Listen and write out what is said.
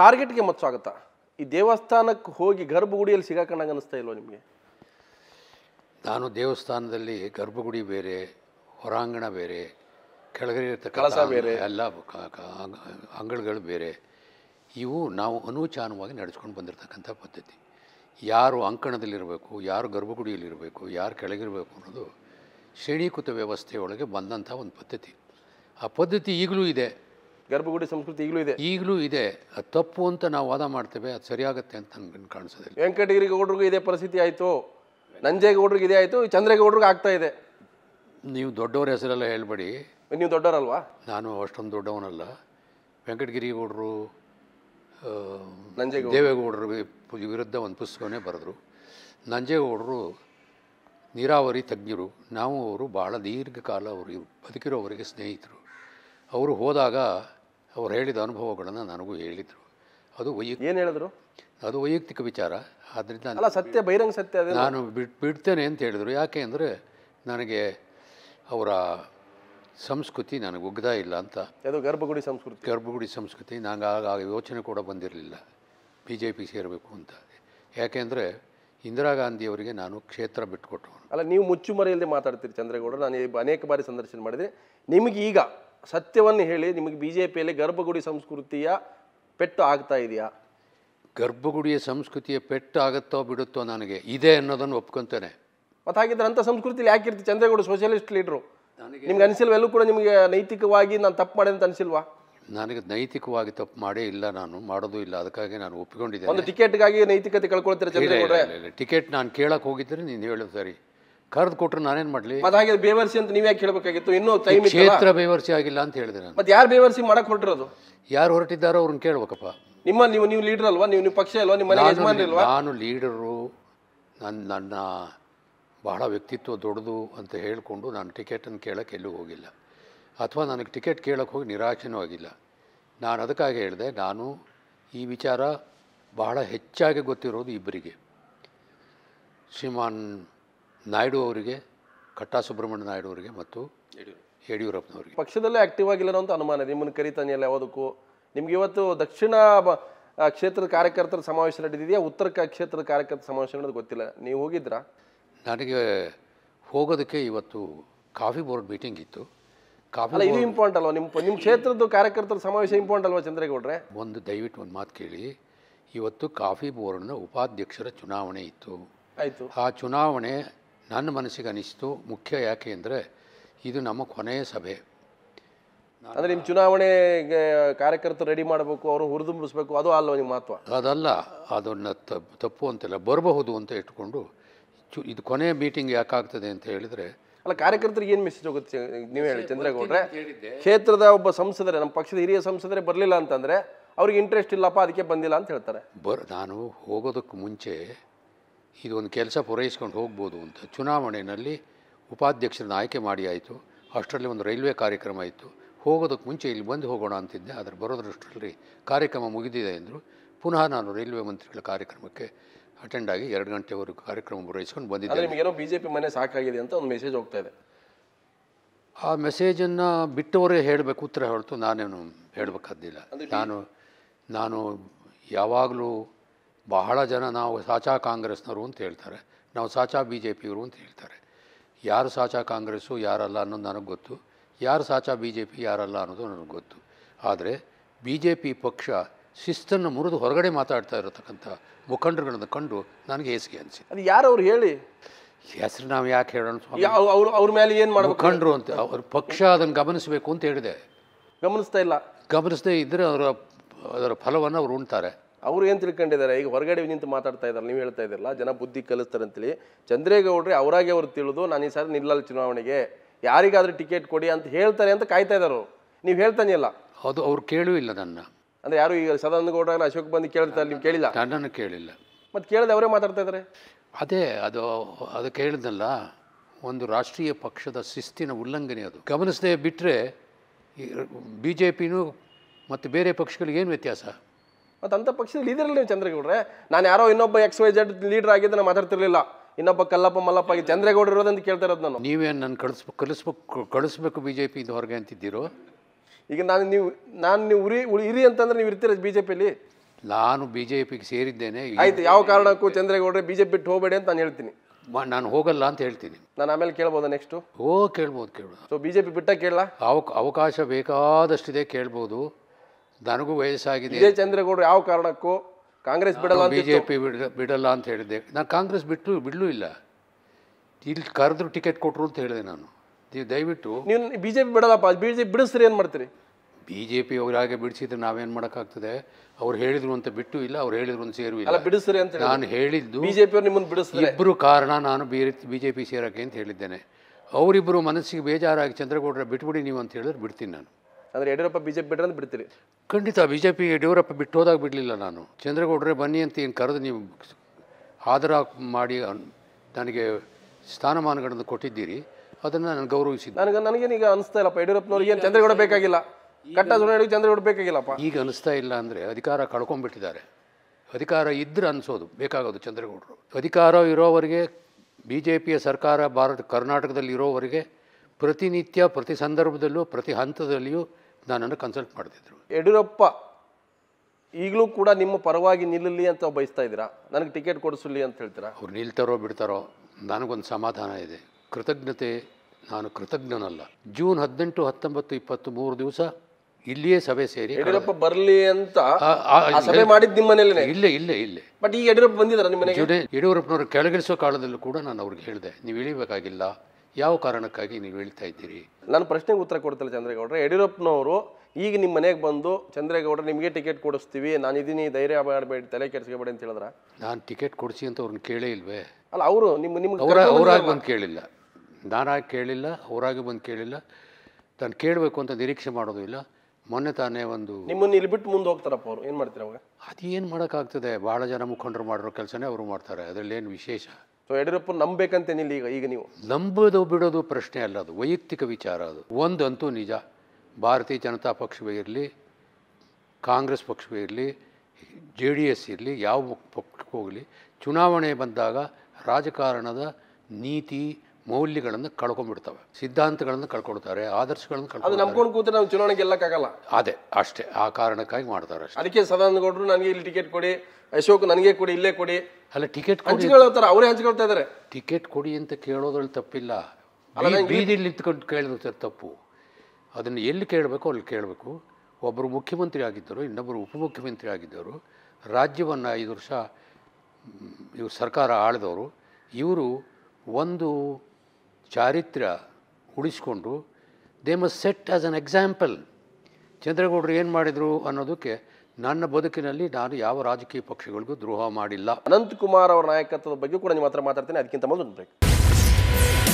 ಟಾರ್ಗೆಟ್ಗೆ ಮತ್ತೆ ಸ್ವಾಗತ ಈ ದೇವಸ್ಥಾನಕ್ಕೆ ಹೋಗಿ ಗರ್ಭಗುಡಿಯಲ್ಲಿ ಸಿಗಾಕಂಡಂಗೆ ಅನ್ನಿಸ್ತಾ ಇಲ್ವ ನಿಮಗೆ ನಾನು ದೇವಸ್ಥಾನದಲ್ಲಿ ಗರ್ಭಗುಡಿ ಬೇರೆ ಹೊರಾಂಗಣ ಬೇರೆ ಕೆಳಗಡೆ ಕಳಸ ಬೇರೆ ಎಲ್ಲ ಅಂಗಳಗಳು ಬೇರೆ ಇವು ನಾವು ಅನುಚಾನವಾಗಿ ನಡೆಸ್ಕೊಂಡು ಬಂದಿರತಕ್ಕಂಥ ಪದ್ಧತಿ ಯಾರು ಅಂಕಣದಲ್ಲಿರಬೇಕು ಯಾರು ಗರ್ಭಗುಡಿಯಲ್ಲಿರಬೇಕು ಯಾರು ಕೆಳಗಿರಬೇಕು ಅನ್ನೋದು ಶ್ರೇಣೀಕೃತ ವ್ಯವಸ್ಥೆಯೊಳಗೆ ಬಂದಂಥ ಒಂದು ಪದ್ಧತಿ ಆ ಪದ್ಧತಿ ಈಗಲೂ ಇದೆ ಗರ್ಭಗುಡಿ ಸಂಸ್ಕೃತಿ ಈಗಲೂ ಇದೆ ಈಗಲೂ ಇದೆ ಅದು ತಪ್ಪು ಅಂತ ನಾವು ವಾದ ಮಾಡ್ತೇವೆ ಅದು ಸರಿಯಾಗತ್ತೆ ಅಂತ ನನಗೆ ಕಾಣಿಸೋದಿಲ್ಲ ವೆಂಕಟಗಿರಿಗೌಡ್ರಿಗೂ ಇದೇ ಪರಿಸ್ಥಿತಿ ಆಯಿತು ನಂಜೇಗೌಡ್ರಿಗೆ ಇದೇ ಆಯಿತು ಚಂದ್ರೇಗೌಡ್ರಿಗೆ ಆಗ್ತಾ ಇದೆ ನೀವು ದೊಡ್ಡವ್ರ ಹೆಸರೆಲ್ಲ ಹೇಳ್ಬೇಡಿ ನೀವು ದೊಡ್ಡವರಲ್ವಾ ನಾನು ಅಷ್ಟೊಂದು ದೊಡ್ಡವನಲ್ಲ ವೆಂಕಟಗಿರಿಗೌಡರು ನಂಜೇಗೌಡ ದೇವೇಗೌಡರು ವಿರುದ್ಧ ಒಂದು ಪುಸ್ತಕವೇ ಬರೆದರು ನಂಜೇಗೌಡರು ನೀರಾವರಿ ತಜ್ಞರು ನಾವು ಅವರು ಭಾಳ ದೀರ್ಘಕಾಲ ಅವರು ಬದುಕಿರೋವರಿಗೆ ಸ್ನೇಹಿತರು ಅವರು ಹೋದಾಗ ಅವ್ರು ಹೇಳಿದ ಅನುಭವಗಳನ್ನು ನನಗೂ ಹೇಳಿದರು ಅದು ವೈಯಕ್ತಿಕ ಏನು ಹೇಳಿದ್ರು ಅದು ವೈಯಕ್ತಿಕ ವಿಚಾರ ಆದ್ದರಿಂದ ಅಲ್ಲ ಸತ್ಯ ಬಹಿರಂಗ ಸತ್ಯ ನಾನು ಬಿಟ್ ಬಿಡ್ತೇನೆ ಅಂತ ಹೇಳಿದರು ಯಾಕೆ ಅಂದರೆ ನನಗೆ ಅವರ ಸಂಸ್ಕೃತಿ ನನಗೆ ಒಗ್ಗದ ಇಲ್ಲ ಅಂತ ಅದು ಗರ್ಭಗುಡಿ ಸಂಸ್ಕೃತಿ ಗರ್ಭಗುಡಿ ಸಂಸ್ಕೃತಿ ನನಗೆ ಆಗ ಯೋಚನೆ ಕೂಡ ಬಂದಿರಲಿಲ್ಲ ಬಿ ಜೆ ಪಿ ಸೇರಬೇಕು ಅಂತ ಯಾಕೆಂದರೆ ಇಂದಿರಾ ಗಾಂಧಿಯವರಿಗೆ ನಾನು ಕ್ಷೇತ್ರ ಬಿಟ್ಟುಕೊಟ್ಟವನು ಅಲ್ಲ ನೀವು ಮುಚ್ಚುಮರೆಯಲ್ಲದೆ ಮಾತಾಡ್ತೀರಿ ಚಂದ್ರೇಗೌಡರು ನಾನು ಅನೇಕ ಬಾರಿ ಸಂದರ್ಶನ ಮಾಡಿದೆ ನಿಮಗೆ ಈಗ ಸತ್ಯವನ್ನು ಹೇಳಿ ನಿಮಗೆ ಬಿ ಜೆ ಪಿಯಲ್ಲಿ ಗರ್ಭಗುಡಿ ಸಂಸ್ಕೃತಿಯ ಪೆಟ್ಟು ಆಗ್ತಾ ಇದೆಯಾ ಗರ್ಭಗುಡಿಯ ಸಂಸ್ಕೃತಿಯ ಪೆಟ್ಟು ಆಗುತ್ತೋ ಬಿಡುತ್ತೋ ನನಗೆ ಇದೆ ಅನ್ನೋದನ್ನು ಒಪ್ಕೊತೇನೆ ಮತ್ತು ಹಾಗಿದ್ರೆ ಅಂಥ ಸಂಸ್ಕೃತಿಲಿ ಯಾಕಿರ್ತಿ ಚಂದ್ರೇಗೌಡ ಸೋಷಿಯಲಿಸ್ಟ್ ಲೀಡ್ರು ನಿಮ್ಗೆ ಅನಿಸಿಲ್ವ ಎಲ್ಲೂ ಕೂಡ ನಿಮಗೆ ನೈತಿಕವಾಗಿ ನಾನು ತಪ್ಪು ಮಾಡಿ ಅಂತ ಅನಿಸಿಲ್ವಾ ನನಗೆ ನೈತಿಕವಾಗಿ ತಪ್ಪು ಮಾಡೇ ಇಲ್ಲ ನಾನು ಮಾಡೋದು ಇಲ್ಲ ಅದಕ್ಕಾಗಿ ನಾನು ಒಪ್ಪಿಕೊಂಡಿದ್ದೇನೆ ಒಂದು ಟಿಕೆಟ್ಗಾಗಿ ನೈತಿಕತೆ ಕಳ್ಕೊಳ್ತೀರ ಟಿಕೆಟ್ ನಾನು ಕೇಳಕ್ಕೆ ಹೋಗಿದ್ದರೆ ನೀನು ಹೇಳೋದು ಸರಿ ಕರೆದು ನಾನು ನಾನೇನು ಮಾಡಲಿ ಮತ್ತೆ ಹಾಗೆ ಬೇವರ್ಸಿ ಅಂತ ನೀವ್ಯಾಕೆ ಕೇಳಬೇಕಾಗಿತ್ತು ಇನ್ನೂ ಟೈಮ್ ಕ್ಷೇತ್ರ ಬೇವರ್ಸಿ ಆಗಿಲ್ಲ ಅಂತ ಹೇಳಿದೆ ನಾನು ಮತ್ತೆ ಯಾರು ಬೇವರ್ಸಿ ಮಾಡಕ್ಕೆ ಹೊರಟಿರೋದು ಯಾರು ಹೊರಟಿದ್ದಾರೋ ಅವ್ರನ್ನ ಕೇಳ್ಬೇಕಪ್ಪ ನಿಮ್ಮ ನೀವು ನೀವು ಲೀಡರ್ ಅಲ್ವಾ ನೀವು ನಿಮ್ಮ ಪಕ್ಷ ಅಲ್ವಾ ನಿಮ್ಮ ಯಜಮಾನ ಅಲ್ವಾ ನಾನು ಲೀಡರು ನನ್ನ ನನ್ನ ಬಹಳ ವ್ಯಕ್ತಿತ್ವ ದೊಡ್ಡದು ಅಂತ ಹೇಳಿಕೊಂಡು ನಾನು ಟಿಕೆಟನ್ನು ಕೇಳೋಕ್ಕೆ ಎಲ್ಲೂ ಹೋಗಿಲ್ಲ ಅಥವಾ ನನಗೆ ಟಿಕೆಟ್ ಕೇಳೋಕ್ಕೆ ಹೋಗಿ ನಿರಾಶೆನೂ ಆಗಿಲ್ಲ ನಾನು ಅದಕ್ಕಾಗಿ ಹೇಳಿದೆ ನಾನು ಈ ವಿಚಾರ ಬಹಳ ಹೆಚ್ಚಾಗಿ ಗೊತ್ತಿರೋದು ಇಬ್ಬರಿಗೆ ಶ್ರೀಮಾನ್ ನಾಯ್ಡು ಅವರಿಗೆ ಕಟ್ಟಾ ಸುಬ್ರಹ್ಮಣ್ಯ ನಾಯ್ಡು ಅವರಿಗೆ ಮತ್ತು ಯಡಿಯೂರಪ್ಪನವರಿಗೆ ಪಕ್ಷದಲ್ಲೇ ಆಕ್ಟಿವ್ ಆಗಿಲ್ಲ ಅಂತ ಅನುಮಾನ ನಿಮ್ಮನ್ನು ಕರೀತಾನೆ ಎಲ್ಲ ಯಾವುದಕ್ಕೂ ನಿಮ್ಗೆ ಇವತ್ತು ದಕ್ಷಿಣ ಕ್ಷೇತ್ರದ ಕಾರ್ಯಕರ್ತರ ಸಮಾವೇಶ ನಡೆದಿದೆಯಾ ಉತ್ತರ ಕ್ಷೇತ್ರದ ಕಾರ್ಯಕರ್ತರ ಸಮಾವೇಶ ನಡೆದು ಗೊತ್ತಿಲ್ಲ ನೀವು ಹೋಗಿದ್ರಾ ನನಗೆ ಹೋಗೋದಕ್ಕೆ ಇವತ್ತು ಕಾಫಿ ಬೋರ್ಡ್ ಮೀಟಿಂಗ್ ಇತ್ತು ಕಾಫಿ ಇದು ಇಂಪಾರ್ಟೆಂಟ್ ಅಲ್ವಾ ನಿಮ್ಮ ನಿಮ್ಮ ಕ್ಷೇತ್ರದ ಕಾರ್ಯಕರ್ತರ ಸಮಾವೇಶ ಇಂಪಾರ್ಟೆಂಟ್ ಅಲ್ವಾ ಚಂದ್ರೇಗೌಡ್ರೆ ಒಂದು ದಯವಿಟ್ಟು ಒಂದು ಮಾತು ಕೇಳಿ ಇವತ್ತು ಕಾಫಿ ಬೋರ್ಡ್ನ ಉಪಾಧ್ಯಕ್ಷರ ಚುನಾವಣೆ ಇತ್ತು ಆಯಿತು ಆ ಚುನಾವಣೆ ನನ್ನ ಮನಸ್ಸಿಗೆ ಅನಿಸ್ತು ಮುಖ್ಯ ಯಾಕೆ ಅಂದರೆ ಇದು ನಮ್ಮ ಕೊನೆಯ ಸಭೆ ಅಂದರೆ ನಿಮ್ಮ ಚುನಾವಣೆಗೆ ಕಾರ್ಯಕರ್ತರು ರೆಡಿ ಮಾಡಬೇಕು ಅವರು ಹುರಿದುಂಬಿಸ್ಬೇಕು ಅದು ಅಲ್ಲ ನಿಮ್ಮ ಮಹತ್ವ ಅದಲ್ಲ ಅದನ್ನು ತಪ್ಪು ಅಂತಿಲ್ಲ ಬರಬಹುದು ಅಂತ ಇಟ್ಕೊಂಡು ಚು ಇದು ಕೊನೆಯ ಮೀಟಿಂಗ್ ಯಾಕಾಗ್ತದೆ ಅಂತ ಹೇಳಿದರೆ ಅಲ್ಲ ಕಾರ್ಯಕರ್ತರಿಗೆ ಏನು ಮೆಸೇಜ್ ಹೋಗುತ್ತೆ ನೀವು ಹೇಳಿ ಚಂದ್ರೇಗೌಡ್ರೆ ಕ್ಷೇತ್ರದ ಒಬ್ಬ ಸಂಸದರೆ ನಮ್ಮ ಪಕ್ಷದ ಹಿರಿಯ ಸಂಸದರೇ ಬರಲಿಲ್ಲ ಅಂತಂದರೆ ಅವ್ರಿಗೆ ಇಂಟ್ರೆಸ್ಟ್ ಇಲ್ಲಪ್ಪ ಅದಕ್ಕೆ ಬಂದಿಲ್ಲ ಅಂತ ಹೇಳ್ತಾರೆ ಬರ್ ನಾನು ಹೋಗೋದಕ್ಕೆ ಮುಂಚೆ ಇದೊಂದು ಕೆಲಸ ಪೂರೈಸ್ಕೊಂಡು ಹೋಗ್ಬೋದು ಅಂತ ಚುನಾವಣೆಯಲ್ಲಿ ಉಪಾಧ್ಯಕ್ಷರನ್ನ ಆಯ್ಕೆ ಮಾಡಿ ಆಯಿತು ಅಷ್ಟರಲ್ಲಿ ಒಂದು ರೈಲ್ವೆ ಕಾರ್ಯಕ್ರಮ ಇತ್ತು ಹೋಗೋದಕ್ಕೆ ಮುಂಚೆ ಇಲ್ಲಿ ಬಂದು ಹೋಗೋಣ ಅಂತಿದ್ದೆ ಆದರೆ ಬರೋದ್ರಷ್ಟರಲ್ಲಿ ಕಾರ್ಯಕ್ರಮ ಮುಗಿದಿದೆ ಎಂದರು ಪುನಃ ನಾನು ರೈಲ್ವೆ ಮಂತ್ರಿಗಳ ಕಾರ್ಯಕ್ರಮಕ್ಕೆ ಅಟೆಂಡ್ ಆಗಿ ಎರಡು ಗಂಟೆವರೆಗೂ ಕಾರ್ಯಕ್ರಮ ಪೂರೈಸ್ಕೊಂಡು ಬಂದಿದ್ದೆ ನಿಮಗೇನೋ ಬಿ ಜೆ ಪಿ ಮನೆ ಸಾಕಾಗಿದೆ ಅಂತ ಒಂದು ಮೆಸೇಜ್ ಹೋಗ್ತಾ ಇದೆ ಆ ಮೆಸೇಜನ್ನು ಬಿಟ್ಟವರೇ ಹೇಳಬೇಕು ಉತ್ತರ ಹೊರತು ನಾನೇನು ಹೇಳಬೇಕಾದಿಲ್ಲ ನಾನು ನಾನು ಯಾವಾಗಲೂ ಬಹಳ ಜನ ನಾವು ಸಾಚಾ ಕಾಂಗ್ರೆಸ್ನವರು ಅಂತ ಹೇಳ್ತಾರೆ ನಾವು ಸಾಚಾ ಬಿ ಜೆ ಪಿಯವರು ಅಂತ ಹೇಳ್ತಾರೆ ಯಾರು ಸಾಚಾ ಕಾಂಗ್ರೆಸ್ಸು ಯಾರಲ್ಲ ಅನ್ನೋದು ನನಗೆ ಗೊತ್ತು ಯಾರು ಸಾಚಾ ಬಿ ಜೆ ಪಿ ಯಾರಲ್ಲ ಅನ್ನೋದು ನನಗೆ ಗೊತ್ತು ಆದರೆ ಬಿ ಜೆ ಪಿ ಪಕ್ಷ ಶಿಸ್ತನ್ನು ಮುರಿದು ಹೊರಗಡೆ ಮಾತಾಡ್ತಾ ಇರತಕ್ಕಂಥ ಮುಖಂಡರುಗಳನ್ನು ಕಂಡು ನನಗೆ ಹೇಸಿಗೆ ಅನಿಸಿ ಅದು ಯಾರು ಅವ್ರು ಹೇಳಿ ಹೆಸರು ನಾವು ಯಾಕೆ ಹೇಳೋಣ ಅವರು ಅವ್ರ ಮೇಲೆ ಏನು ಮಾಡಬೇಕು ಮುಖಂಡರು ಅಂತ ಅವ್ರ ಪಕ್ಷ ಅದನ್ನು ಗಮನಿಸಬೇಕು ಅಂತ ಹೇಳಿದೆ ಗಮನಿಸ್ತಾ ಇಲ್ಲ ಗಮನಿಸದೇ ಇದ್ದರೆ ಅವರ ಅದರ ಫಲವನ್ನು ಅವರು ಉಣ್ತಾರೆ ಅವರು ಏನು ತಿಳ್ಕೊಂಡಿದ್ದಾರೆ ಈಗ ಹೊರಗಡೆ ನಿಂತು ಮಾತಾಡ್ತಾ ಇದ್ದಾರೆ ನೀವು ಹೇಳ್ತಾ ಇದ್ದಿರಲ್ಲ ಜನ ಬುದ್ಧಿ ಕಲಿಸ್ತಾರೆ ಅಂತೇಳಿ ಚಂದ್ರೇಗೌಡ್ರೆ ಅವರಾಗೆ ಅವ್ರು ತಿಳಿದು ನಾನು ಈ ಸಾರಿ ನಿಲ್ಲಲ್ಲ ಚುನಾವಣೆಗೆ ಯಾರಿಗಾದರೂ ಟಿಕೆಟ್ ಕೊಡಿ ಅಂತ ಹೇಳ್ತಾರೆ ಅಂತ ಕಾಯ್ತಾ ಇದ್ದಾರೆ ನೀವು ಹೇಳ್ತಾನೆ ಇಲ್ಲ ಅದು ಅವ್ರು ಕೇಳೂ ಇಲ್ಲ ನನ್ನ ಅಂದರೆ ಯಾರು ಈಗ ಸದಾನಂದ ಅಶೋಕ್ ಬಂದು ಕೇಳ್ತಾರೆ ನೀವು ಕೇಳಿಲ್ಲ ನನ್ನನ್ನು ಕೇಳಿಲ್ಲ ಮತ್ತು ಕೇಳಿದೆ ಅವರೇ ಮಾತಾಡ್ತಾ ಇದ್ದಾರೆ ಅದೇ ಅದು ಅದು ಕೇಳಿದ್ನಲ್ಲ ಒಂದು ರಾಷ್ಟ್ರೀಯ ಪಕ್ಷದ ಶಿಸ್ತಿನ ಉಲ್ಲಂಘನೆ ಅದು ಗಮನಿಸದೆ ಬಿಟ್ಟರೆ ಬಿ ಜೆ ಪಿನೂ ಮತ್ತು ಬೇರೆ ಪಕ್ಷಗಳಿಗೆ ಏನು ವ್ಯತ್ಯಾಸ ಮತ್ತು ಅಂಥ ಪಕ್ಷದಲ್ಲಿ ಲೀಡರ್ ನೀವು ಚಂದ್ರಗೌಡ್ರೆ ನಾನು ಯಾರೋ ಇನ್ನೊಬ್ಬ ಎಕ್ಸ್ ವೈ ಜೆಡ್ ಲೀಡರ್ ಆಗಿದ್ದು ನಾನು ಮಾತಾಡ್ತಿರ್ಲಿಲ್ಲ ಇನ್ನೊಬ್ಬ ಕಲ್ಲಪ್ಪ ಮಲ್ಲಪ್ಪ ಆಗಿ ಚಂದ್ರೇಗೌಡ ಇರೋದಂತ ಕೇಳ್ತಾ ಇರೋದು ನಾನು ನೀವೇನು ನಾನು ಕಳಿಸ್ಬೇಕು ಕಳಿಸ್ಬೇಕು ಕಳಿಸ್ಬೇಕು ಬಿ ಜೆ ಪಿ ಹೊರಗೆ ಅಂತಿದ್ದೀರೋ ಈಗ ನಾನು ನೀವು ನಾನು ನೀವು ಉರಿ ಉಳಿ ಇರಿ ಅಂತಂದ್ರೆ ನೀವು ಇರ್ತೀರ ಬಿ ಜೆ ಪಿಲಿ ನಾನು ಬಿ ಜೆ ಪಿಗೆ ಸೇರಿದ್ದೇನೆ ಆಯ್ತು ಯಾವ ಕಾರಣಕ್ಕೂ ಚಂದ್ರಗೌಡ್ರೆ ಬಿ ಜೆ ಪಿ ಬಿಟ್ಟು ಹೋಗಬೇಡಿ ಅಂತ ನಾನು ಹೇಳ್ತೀನಿ ನಾನು ಹೋಗಲ್ಲ ಅಂತ ಹೇಳ್ತೀನಿ ನಾನು ಆಮೇಲೆ ಕೇಳ್ಬೋದು ನೆಕ್ಸ್ಟು ಓ ಕೇಳ್ಬೋದು ಕೇಳ್ಬೋದು ಸೊ ಬಿ ಜೆ ಪಿ ಬಿಟ್ಟ ಕೇಳಲ್ಲ ಅವಕಾಶ ಬೇಕಾದಷ್ಟಿದೆ ಕೇಳ್ಬೋದು ನನಗೂ ವಯಸ್ಸಾಗಿದೆ ಚಂದ್ರೇಗೌಡರು ಯಾವ ಕಾರಣಕ್ಕೂ ಕಾಂಗ್ರೆಸ್ ಬಿಡಲ್ಲ ಬಿ ಜೆ ಪಿ ಬಿಡ ಬಿಡಲ್ಲ ಅಂತ ಹೇಳಿದ್ದೆ ನಾನು ಕಾಂಗ್ರೆಸ್ ಬಿಟ್ಟು ಬಿಡಲೂ ಇಲ್ಲ ಇಲ್ಲಿ ಕರೆದ್ರು ಟಿಕೆಟ್ ಕೊಟ್ಟರು ಅಂತ ಹೇಳಿದೆ ನಾನು ನೀವು ದಯವಿಟ್ಟು ನೀವು ಬಿ ಜೆ ಪಿ ಬಿಡಲ್ಲಪ್ಪ ಬಿ ಜೆ ಪಿ ಬಿಡಿಸ್ರಿ ಏನು ಮಾಡ್ತೀರಿ ಬಿ ಜೆ ಪಿ ಅವ್ರು ಹಾಗೆ ಬಿಡಿಸಿದ್ರೆ ನಾವೇನು ಮಾಡೋಕ್ಕಾಗ್ತದೆ ಅವ್ರು ಹೇಳಿದ್ರು ಅಂತ ಬಿಟ್ಟು ಇಲ್ಲ ಅವ್ರು ಹೇಳಿದ್ರು ಅಂತ ಸೇರು ಇಲ್ಲ ಬಿಡಿಸ್ರಿ ಅಂತ ನಾನು ಹೇಳಿದ್ದು ಬಿ ಜೆ ಪಿ ನಿಮ್ಮನ್ನು ಬಿಡಿಸ್ರಿ ಇಬ್ಬರು ಕಾರಣ ನಾನು ಬೇರೆ ಬಿ ಜೆ ಪಿ ಸೇರೋಕ್ಕೆ ಅಂತ ಹೇಳಿದ್ದೇನೆ ಅವರಿಬ್ಬರು ಮನಸ್ಸಿಗೆ ಬೇಜಾರಾಗಿ ಚಂದ್ರಗೌಡರ ಬಿಟ್ಬಿಡಿ ನೀವು ಅಂತ ಹೇಳಿದ್ರೆ ಬಿಡ್ತೀನಿ ನಾನು ಅಂದ್ರೆ ಯಡಿಯೂರಪ್ಪ ಬಿಜೆಪಿ ಜೆ ಬಿಡ್ತೀರಿ ಖಂಡಿತ ಬಿಜೆಪಿ ಯಡಿಯೂರಪ್ಪ ಬಿಟ್ಟು ಹೋದಾಗ ಬಿಡಲಿಲ್ಲ ನಾನು ಚಂದ್ರಗೌಡ್ರೆ ಬನ್ನಿ ಅಂತ ಏನು ಕರೆದು ನೀವು ಆಧಾರ ಮಾಡಿ ನನಗೆ ಸ್ಥಾನಮಾನಗಳನ್ನು ಕೊಟ್ಟಿದ್ದೀರಿ ಅದನ್ನು ನಾನು ಗೌರವಿಸಿದ್ದೆ ನನಗೆ ನನಗೇನೀಗ ಅನಿಸ್ತಾ ಇಲ್ಲಪ್ಪ ಯಡಿಯೂರಪ್ಪನವ್ರಿಗೆ ಏನು ಚಂದ್ರಗೌಡ ಬೇಕಾಗಿಲ್ಲ ಕಟ್ಟ ಚಂದ್ರಗೌಡ ಬೇಕಾಗಿಲ್ಲಪ್ಪ ಈಗ ಅನಿಸ್ತಾ ಇಲ್ಲ ಅಂದರೆ ಅಧಿಕಾರ ಕಳ್ಕೊಂಡ್ಬಿಟ್ಟಿದ್ದಾರೆ ಅಧಿಕಾರ ಇದ್ದರೆ ಅನಿಸೋದು ಬೇಕಾಗೋದು ಚಂದ್ರಗೌಡರು ಅಧಿಕಾರ ಇರೋವರೆಗೆ ಬಿ ಜೆ ಪಿಯ ಸರ್ಕಾರ ಭಾರತ ಕರ್ನಾಟಕದಲ್ಲಿ ಇರೋವರೆಗೆ ಪ್ರತಿನಿತ್ಯ ಪ್ರತಿ ಸಂದರ್ಭದಲ್ಲೂ ಪ್ರತಿ ಹಂತದಲ್ಲಿಯೂ ನನ್ನನ್ನು ಕನ್ಸಲ್ಟ್ ಮಾಡ್ತಿದ್ರು ಯಡಿಯೂರಪ್ಪ ಈಗಲೂ ಕೂಡ ನಿಮ್ಮ ಪರವಾಗಿ ನಿಲ್ಲಲಿ ಅಂತ ಬಯಸ್ತಾ ಇದ್ದೀರಾ ನನಗೆ ಟಿಕೆಟ್ ಕೊಡಿಸಲಿ ಅಂತ ಹೇಳ್ತೀರಾ ಅವ್ರು ನಿಲ್ತಾರೋ ಬಿಡ್ತಾರೋ ನನಗೊಂದು ಸಮಾಧಾನ ಇದೆ ಕೃತಜ್ಞತೆ ನಾನು ಕೃತಜ್ಞನಲ್ಲ ಜೂನ್ ಹದಿನೆಂಟು ಹತ್ತೊಂಬತ್ತು ಇಪ್ಪತ್ತು ಮೂರು ದಿವಸ ಇಲ್ಲಿಯೇ ಸಭೆ ಸೇರಿ ಯಡಿಯೂರಪ್ಪ ಬರಲಿ ಅಂತ ಸಭೆ ಮಾಡಿದ್ದು ನಿಮ್ಮ ಮನೇಲಿ ಇಲ್ಲೇ ಇಲ್ಲೇ ಇಲ್ಲೇ ಬಟ್ ಈಗ ಯಡಿಯೂರಪ್ಪ ಬಂದಿದ್ದಾರೆ ನಿಮ್ಮ ಮನೆಗೆ ಯಡಿಯೂರಪ್ಪನವರು ಕೆಳಗಿಳಿಸೋ ಕಾಲದಲ್ಲೂ ಕೂಡ ನಾನು ಅವ್ರಿಗೆ ಹೇಳಿದೆ ನೀವು ಇಳಿಬೇಕಾಗಿಲ್ಲ ಯಾವ ಕಾರಣಕ್ಕಾಗಿ ನೀವು ಹೇಳ್ತಾ ಇದ್ದೀರಿ ನಾನು ಪ್ರಶ್ನೆಗೆ ಉತ್ತರ ಕೊಡ್ತಿಲ್ಲ ಚಂದ್ರೇಗೌಡರೆ ಯಡಿಯೂರಪ್ಪನವರು ಈಗ ನಿಮ್ಮ ಮನೆಗೆ ಬಂದು ಚಂದ್ರೇಗೌಡರು ನಿಮಗೆ ಟಿಕೆಟ್ ಕೊಡಿಸ್ತೀವಿ ನಾನು ಇದೀನಿ ಧೈರ್ಯ ಮಾಡಬೇಡಿ ತಲೆ ಕೆಡಿಸ್ಕೋಬೇಡಿ ಅಂತ ಹೇಳಿದ್ರ ನಾನು ಟಿಕೆಟ್ ಕೊಡಿಸಿ ಅಂತ ಅವ್ರನ್ನ ಕೇಳೇ ಇಲ್ವೇ ಅಲ್ಲ ಅವರು ನಿಮ್ಮ ನಿಮ್ಗೆ ಅವರಾಗಿ ಬಂದು ಕೇಳಿಲ್ಲ ನಾನಾಗಿ ಕೇಳಿಲ್ಲ ಅವರಾಗಿ ಬಂದು ಕೇಳಿಲ್ಲ ತಾನು ಕೇಳಬೇಕು ಅಂತ ನಿರೀಕ್ಷೆ ಮಾಡೋದು ಇಲ್ಲ ಮೊನ್ನೆ ತಾನೇ ಒಂದು ನಿಮ್ಮನ್ನು ಇಲ್ಲಿ ಬಿಟ್ಟು ಮುಂದೆ ಹೋಗ್ತಾರಪ್ಪ ಅವರು ಏನು ಮಾಡ್ತೀರ ಅವಾಗ ಅದೇನು ಮಾಡೋಕ್ಕಾಗ್ತದೆ ಭಾಳ ಜನ ಮುಖಂಡರು ಮಾಡಿರೋ ಕೆಲಸನೇ ಅವರು ಮಾಡ್ತಾರೆ ಅದರಲ್ಲಿ ಏನು ವಿಶೇಷ ಸೊ ಯಡಿಯೂರಪ್ಪ ನಂಬಬೇಕಂತೇನಿಲ್ಲ ಈಗ ಈಗ ನೀವು ನಂಬೋದು ಬಿಡೋದು ಪ್ರಶ್ನೆ ಅಲ್ಲ ಅದು ವೈಯಕ್ತಿಕ ವಿಚಾರ ಅದು ಒಂದಂತೂ ನಿಜ ಭಾರತೀಯ ಜನತಾ ಪಕ್ಷವೇ ಇರಲಿ ಕಾಂಗ್ರೆಸ್ ಪಕ್ಷವೇ ಇರಲಿ ಜೆ ಡಿ ಎಸ್ ಇರಲಿ ಯಾವ ಪಕ್ಷಕ್ಕೆ ಹೋಗಲಿ ಚುನಾವಣೆ ಬಂದಾಗ ರಾಜಕಾರಣದ ನೀತಿ ಮೌಲ್ಯಗಳನ್ನು ಕಳ್ಕೊಂಡ್ಬಿಡ್ತವೆ ಸಿದ್ಧಾಂತಗಳನ್ನು ಕಳ್ಕೊಳ್ತಾರೆ ಆದರ್ಶಗಳನ್ನು ಕಳ್ಕೊಂಡು ನಂಬ್ಕೊಂಡು ಕೂತ್ರೆ ನಾವು ಚುನಾವಣೆ ಗೆಲ್ಲಕ್ಕಾಗಲ್ಲ ಅದೇ ಅಷ್ಟೇ ಆ ಕಾರಣಕ್ಕಾಗಿ ಮಾಡ್ತಾರೆ ಅಷ್ಟೇ ಅದಕ್ಕೆ ಸದಾನಂದಗೌಡರು ನನಗೆ ಇಲ್ಲಿ ಟಿಕೆಟ್ ಕೊಡಿ ಅಶೋಕ್ ನನಗೆ ಕೊಡಿ ಇಲ್ಲೇ ಕೊಡಿ ಅಲ್ಲ ಟಿಕೆಟ್ ಹಂಚ್ಕೊಳ್ತಾರೆ ಅವರೇ ಹಂಚ್ಕೊಳ್ತಾ ಇದ್ದಾರೆ ಟಿಕೆಟ್ ಕೊಡಿ ಅಂತ ಕೇಳೋದ್ರಲ್ಲಿ ತಪ್ಪಿಲ್ಲ ಬೀದಿಲಿ ನಿಂತ್ಕೊಂಡು ಕೇಳಿದ್ರೆ ತಪ್ಪು ಅದನ್ನು ಎಲ್ಲಿ ಕೇಳಬೇಕು ಅಲ್ಲಿ ಕೇಳಬೇಕು ಒಬ್ಬರು ಮುಖ್ಯಮಂತ್ರಿ ಆಗಿದ್ದರು ಇನ್ನೊಬ್ಬರು ಉಪಮುಖ್ಯಮಂತ್ರಿ ಆಗಿದ್ದರು ರಾಜ್ಯವನ್ನು ಐದು ವರ್ಷ ಇವರು ಸರ್ಕಾರ ಆಳಿದವರು ಇವರು ಒಂದು ಚಾರಿತ್ರ್ಯ ಉಳಿಸಿಕೊಂಡು they must set as an example ಚಂದ್ರಗೌಡರು ಏನು ಮಾಡಿದರು ಅನ್ನೋದಕ್ಕೆ ನನ್ನ ಬದುಕಿನಲ್ಲಿ ನಾನು ಯಾವ ರಾಜಕೀಯ ಪಕ್ಷಗಳಿಗೂ ದ್ರೋಹ ಮಾಡಿಲ್ಲ ಅನಂತಕುಮಾರ್ ಅವರ ನಾಯಕತ್ವದ ಬಗ್ಗೆ ಕೂಡ ನಿಮ್ಮ ಹತ್ರ ಮಾತಾಡ್ತೀನಿ ಅದಕ್ಕಿಂತ ಮೊದಲು ಬ್ರೇಕ್